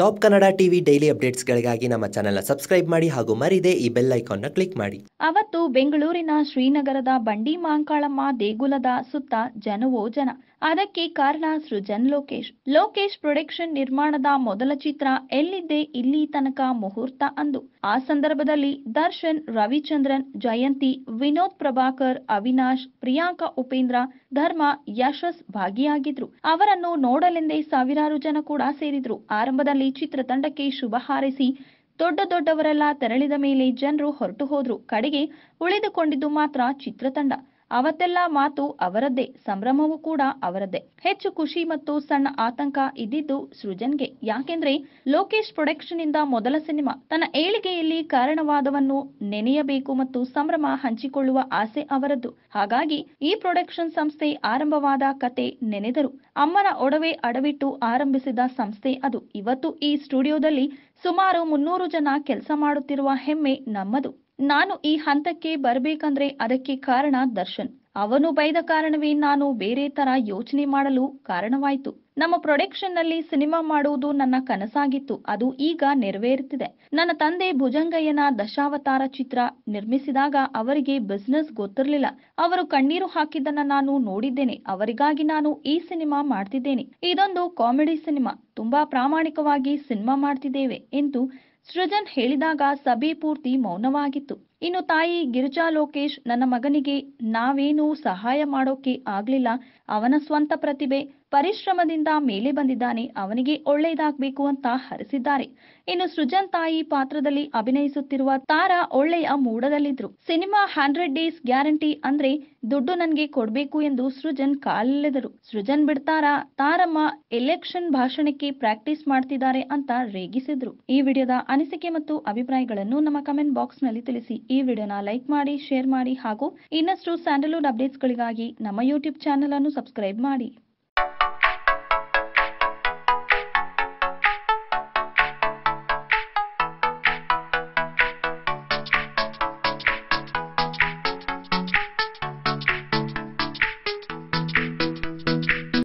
top Kannada TV daily ಅಪ್ಡೇಟ್ಸ್ಗಳಿಗಾಗಿ ನಮ್ಮ ಚಾನೆಲ್ನ ಸಬ್ಸ್ಕ್ರೈಬ್ ಮಾಡಿ ಹಾಗೂ ಮರಿದೆ ಈ ಬೆಲ್ ನ ಕ್ಲಿಕ್ ಮಾಡಿ ಅವತ್ತು ಬೆಂಗಳೂರಿನ ಶ್ರೀನಗರದ ಬಂಡಿ ಮಾಂಕಾಳಮ್ಮ ದೇಗುಲದ ಸುತ್ತ ಜನವೋ ಜನ ಅದಕ್ಕೆ ಕಾರಣ ಸೃಜನ್ ಲೋಕೇಶ್ ಲೋಕೇಶ್ ಪ್ರೊಡಕ್ಷನ್ ನಿರ್ಮಾಣದ ಮೊದಲ ಚಿತ್ರ ಎಲ್ಲಿದ್ದೆ ಇಲ್ಲಿ ತನಕ ಮುಹೂರ್ತ ಅಂದು ಆ ಸಂದರ್ಭದಲ್ಲಿ ದರ್ಶನ್ ರವಿಚಂದ್ರನ್ ಜಯಂತಿ ವಿನೋದ್ ಪ್ರಭಾಕರ್ ಅವಿನಾಶ್ ಪ್ರಿಯಾಂಕಾ ಉಪೇಂದ್ರ ಧರ್ಮ ಯಶಸ್ ಭಾಗಿಯಾಗಿದ್ರು ಅವರನ್ನು ನೋಡಲೆಂದೇ ಸಾವಿರಾರು ಜನ ಕೂಡ ಸೇರಿದ್ರು ಆರಂಭದಲ್ಲಿ ಮಾಡಿ ಚಿತ್ರತಂಡಕ್ಕೆ ಶುಭ ಹಾರೈಸಿ ದೊಡ್ಡ ದೊಡ್ಡವರೆಲ್ಲ ತೆರಳಿದ ಮೇಲೆ ಜನರು ಹೊರಟು ಹೋದ್ರು ಕಡೆಗೆ ಉಳಿದುಕೊಂಡಿದ್ದು ಮಾತ್ರ ಚಿತ್ರತಂಡ ಅವತ್ತೆಲ್ಲ ಮಾತು ಅವರದ್ದೇ ಸಂಭ್ರಮವೂ ಕೂಡ ಅವರದ್ದೇ ಹೆಚ್ಚು ಖುಷಿ ಮತ್ತು ಸಣ್ಣ ಆತಂಕ ಇದ್ದಿದ್ದು ಸೃಜನ್ಗೆ ಯಾಕೆಂದ್ರೆ ಲೋಕೇಶ್ ಪ್ರೊಡಕ್ಷನ್ ಇಂದ ಮೊದಲ ಸಿನಿಮಾ ತನ್ನ ಏಳಿಗೆಯಲ್ಲಿ ಕಾರಣವಾದವನ್ನು ನೆನೆಯಬೇಕು ಮತ್ತು ಸಂಭ್ರಮ ಹಂಚಿಕೊಳ್ಳುವ ಆಸೆ ಅವರದ್ದು ಹಾಗಾಗಿ ಈ ಪ್ರೊಡಕ್ಷನ್ ಸಂಸ್ಥೆ ಆರಂಭವಾದ ಕತೆ ನೆನೆದರು ಅಮ್ಮನ ಒಡವೆ ಅಡವಿಟ್ಟು ಆರಂಭಿಸಿದ ಸಂಸ್ಥೆ ಅದು ಇವತ್ತು ಈ ಸ್ಟುಡಿಯೋದಲ್ಲಿ ಸುಮಾರು ಮುನ್ನೂರು ಜನ ಕೆಲಸ ಮಾಡುತ್ತಿರುವ ಹೆಮ್ಮೆ ನಮ್ಮದು ನಾನು ಈ ಹಂತಕ್ಕೆ ಬರಬೇಕಂದ್ರೆ ಅದಕ್ಕೆ ಕಾರಣ ದರ್ಶನ್ ಅವನು ಬೈದ ಕಾರಣವೇ ನಾನು ಬೇರೆ ತರ ಯೋಚನೆ ಮಾಡಲು ಕಾರಣವಾಯಿತು ನಮ್ಮ ಪ್ರೊಡಕ್ಷನ್ ನಲ್ಲಿ ಸಿನಿಮಾ ಮಾಡುವುದು ನನ್ನ ಕನಸಾಗಿತ್ತು ಅದು ಈಗ ನೆರವೇರುತ್ತಿದೆ ನನ್ನ ತಂದೆ ಭುಜಂಗಯ್ಯನ ದಶಾವತಾರ ಚಿತ್ರ ನಿರ್ಮಿಸಿದಾಗ ಅವರಿಗೆ ಬಿಸ್ನೆಸ್ ಗೊತ್ತಿರಲಿಲ್ಲ ಅವರು ಕಣ್ಣೀರು ಹಾಕಿದ್ದನ್ನ ನಾನು ನೋಡಿದ್ದೇನೆ ಅವರಿಗಾಗಿ ನಾನು ಈ ಸಿನಿಮಾ ಮಾಡ್ತಿದ್ದೇನೆ ಇದೊಂದು ಕಾಮಿಡಿ ಸಿನಿಮಾ ತುಂಬಾ ಪ್ರಾಮಾಣಿಕವಾಗಿ ಸಿನಿಮಾ ಮಾಡ್ತಿದ್ದೇವೆ ಎಂದು ಸೃಜನ್ ಹೇಳಿದಾಗ ಸಭೆ ಪೂರ್ತಿ ಮೌನವಾಗಿತ್ತು ಇನ್ನು ತಾಯಿ ಗಿರಿಜಾ ಲೋಕೇಶ್ ನನ್ನ ಮಗನಿಗೆ ನಾವೇನೂ ಸಹಾಯ ಮಾಡೋಕೆ ಆಗ್ಲಿಲ್ಲ ಅವನ ಸ್ವಂತ ಪ್ರತಿಭೆ ಪರಿಶ್ರಮದಿಂದ ಮೇಲೆ ಬಂದಿದ್ದಾನೆ ಅವನಿಗೆ ಒಳ್ಳೆಯದಾಗಬೇಕು ಅಂತ ಹರಿಸಿದ್ದಾರೆ ಇನ್ನು ಸೃಜನ್ ತಾಯಿ ಪಾತ್ರದಲ್ಲಿ ಅಭಿನಯಿಸುತ್ತಿರುವ ತಾರಾ ಒಳ್ಳೆಯ ಮೂಡದಲ್ಲಿದ್ರು ಸಿನಿಮಾ ಹಂಡ್ರೆಡ್ ಡೇಸ್ ಗ್ಯಾರಂಟಿ ಅಂದ್ರೆ ದುಡ್ಡು ನನಗೆ ಕೊಡಬೇಕು ಎಂದು ಸೃಜನ್ ಕಾಲೆಳೆದರು ಸೃಜನ್ ಬಿಡ್ತಾರಾ ತಾರಮ್ಮ ಎಲೆಕ್ಷನ್ ಭಾಷಣಕ್ಕೆ ಪ್ರಾಕ್ಟೀಸ್ ಮಾಡ್ತಿದ್ದಾರೆ ಅಂತ ರೇಗಿಸಿದ್ರು ಈ ವಿಡಿಯೋದ ಅನಿಸಿಕೆ ಮತ್ತು ಅಭಿಪ್ರಾಯಗಳನ್ನು ನಮ್ಮ ಕಮೆಂಟ್ ಬಾಕ್ಸ್ ನಲ್ಲಿ ತಿಳಿಸಿ ಈ ವಿಡಿಯೋನ ಲೈಕ್ ಮಾಡಿ ಶೇರ್ ಮಾಡಿ ಹಾಗೂ ಇನ್ನಷ್ಟು ಸ್ಯಾಂಡಲ್ವುಡ್ ಅಪ್ಡೇಟ್ಸ್ಗಳಿಗಾಗಿ ನಮ್ಮ ಯೂಟ್ಯೂಬ್ ಚಾನೆಲ್ ಅನ್ನು ಸಬ್ಸ್ಕ್ರೈಬ್ ಮಾಡಿ